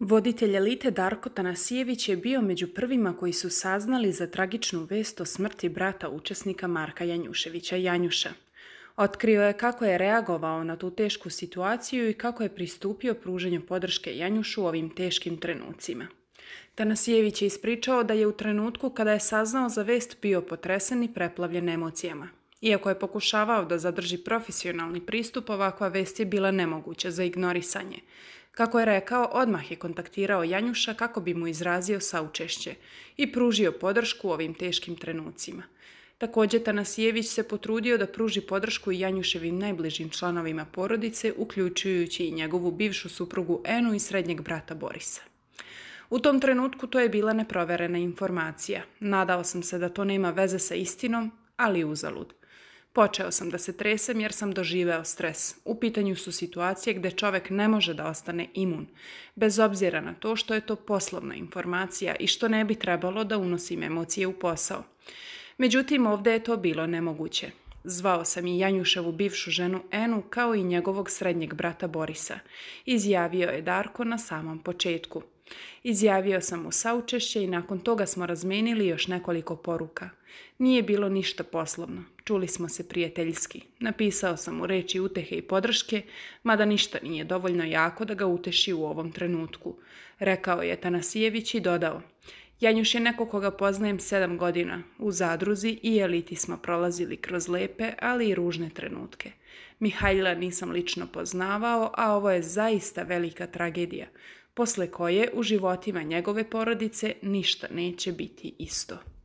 Voditelj elite Darko Tanasijević je bio među prvima koji su saznali za tragičnu vest o smrti brata učesnika Marka Janjuševića Janjuša. Otkrio je kako je reagovao na tu tešku situaciju i kako je pristupio pruženju podrške Janjušu u ovim teškim trenucima. Tanasijević je ispričao da je u trenutku kada je saznao za vest bio potresen i preplavljen emocijama. Iako je pokušavao da zadrži profesionalni pristup, ovakva vest je bila nemoguća za ignorisanje. Kako je rekao, odmah je kontaktirao Janjuša kako bi mu izrazio saučešće i pružio podršku u ovim teškim trenucima. Također Tanasijević se potrudio da pruži podršku i Janjuševim najbližim članovima porodice, uključujući i njegovu bivšu suprugu Enu i srednjeg brata Borisa. U tom trenutku to je bila neproverena informacija. Nadao sam se da to nema veze sa istinom, ali uzalud. Počeo sam da se tresem jer sam doživeo stres. U pitanju su situacije gdje čovjek ne može da ostane imun, bez obzira na to što je to poslovna informacija i što ne bi trebalo da unosim emocije u posao. Međutim, ovdje je to bilo nemoguće. Zvao sam i Janjuševu bivšu ženu Enu kao i njegovog srednjeg brata Borisa. Izjavio je Darko na samom početku – Izjavio sam mu saučešće i nakon toga smo razmenili još nekoliko poruka. Nije bilo ništa poslovno. Čuli smo se prijateljski. Napisao sam mu reći utehe i podrške, mada ništa nije dovoljno jako da ga uteši u ovom trenutku. Rekao je Tanasijević i dodao. Janjuš je neko koga poznajem sedam godina. U zadruzi i eliti smo prolazili kroz lepe, ali i ružne trenutke. Mihajla nisam lično poznavao, a ovo je zaista velika tragedija, posle koje u životima njegove porodice ništa neće biti isto.